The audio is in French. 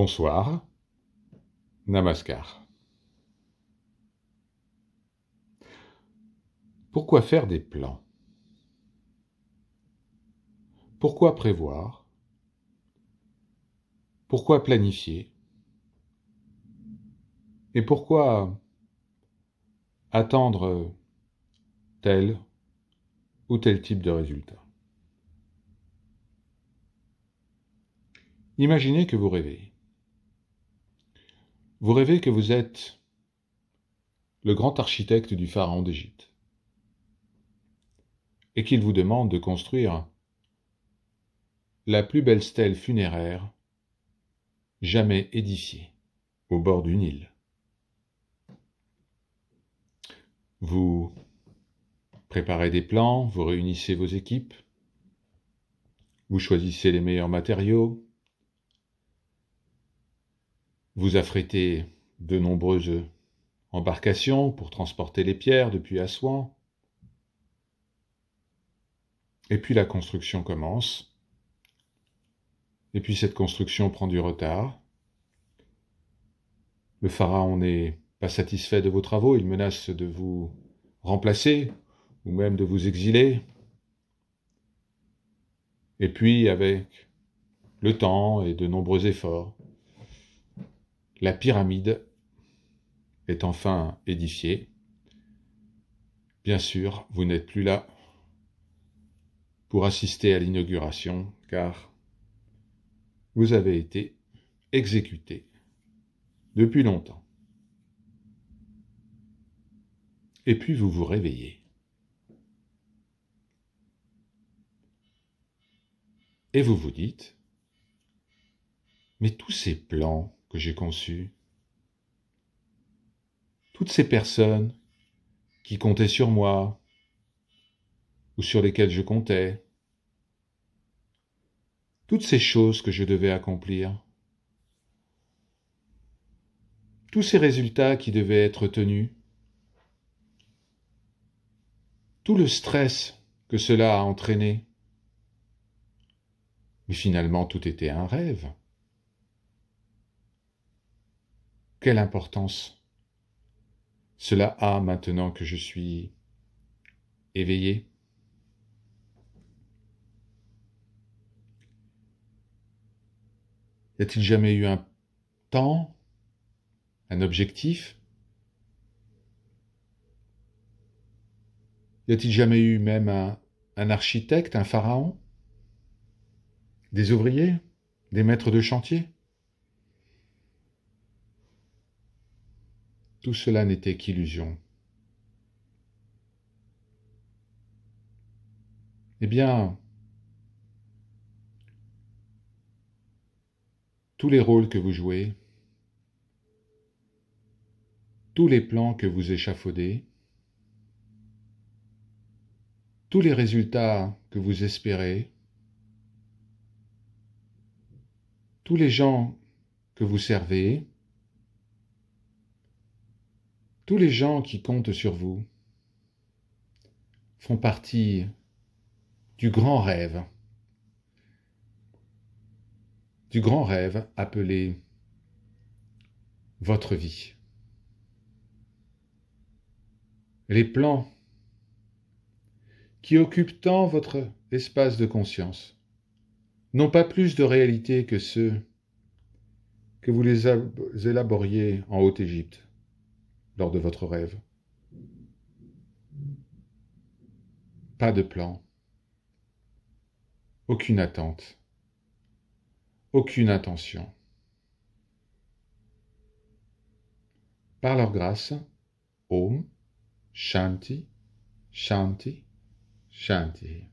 Bonsoir. Namaskar. Pourquoi faire des plans Pourquoi prévoir Pourquoi planifier Et pourquoi attendre tel ou tel type de résultat Imaginez que vous rêvez. Vous rêvez que vous êtes le grand architecte du pharaon d'Égypte et qu'il vous demande de construire la plus belle stèle funéraire jamais édifiée au bord du Nil. Vous préparez des plans, vous réunissez vos équipes, vous choisissez les meilleurs matériaux, vous affrétez de nombreuses embarcations pour transporter les pierres depuis Assouan. Et puis la construction commence. Et puis cette construction prend du retard. Le pharaon n'est pas satisfait de vos travaux, il menace de vous remplacer ou même de vous exiler. Et puis, avec le temps et de nombreux efforts, la pyramide est enfin édifiée. Bien sûr, vous n'êtes plus là pour assister à l'inauguration, car vous avez été exécuté depuis longtemps. Et puis vous vous réveillez. Et vous vous dites, mais tous ces plans que j'ai conçues. Toutes ces personnes qui comptaient sur moi ou sur lesquelles je comptais. Toutes ces choses que je devais accomplir. Tous ces résultats qui devaient être tenus. Tout le stress que cela a entraîné. Mais finalement, tout était un rêve. Quelle importance cela a maintenant que je suis éveillé Y a-t-il jamais eu un temps, un objectif Y a-t-il jamais eu même un, architecte, un pharaon Des ouvriers Des maîtres de chantier tout cela n'était qu'illusion. Eh bien, tous les rôles que vous jouez, tous les plans que vous échafaudez, tous les résultats que vous espérez, tous les gens que vous servez, tous les gens qui comptent sur vous font partie du grand rêve, du grand rêve appelé votre vie. Les plans qui occupent tant votre espace de conscience n'ont pas plus de réalité que ceux que vous les élaboriez en Haute-Égypte lors de votre rêve. Pas de plan. Aucune attente. Aucune intention. Par leur grâce, Om, Shanti, Shanti, Shanti.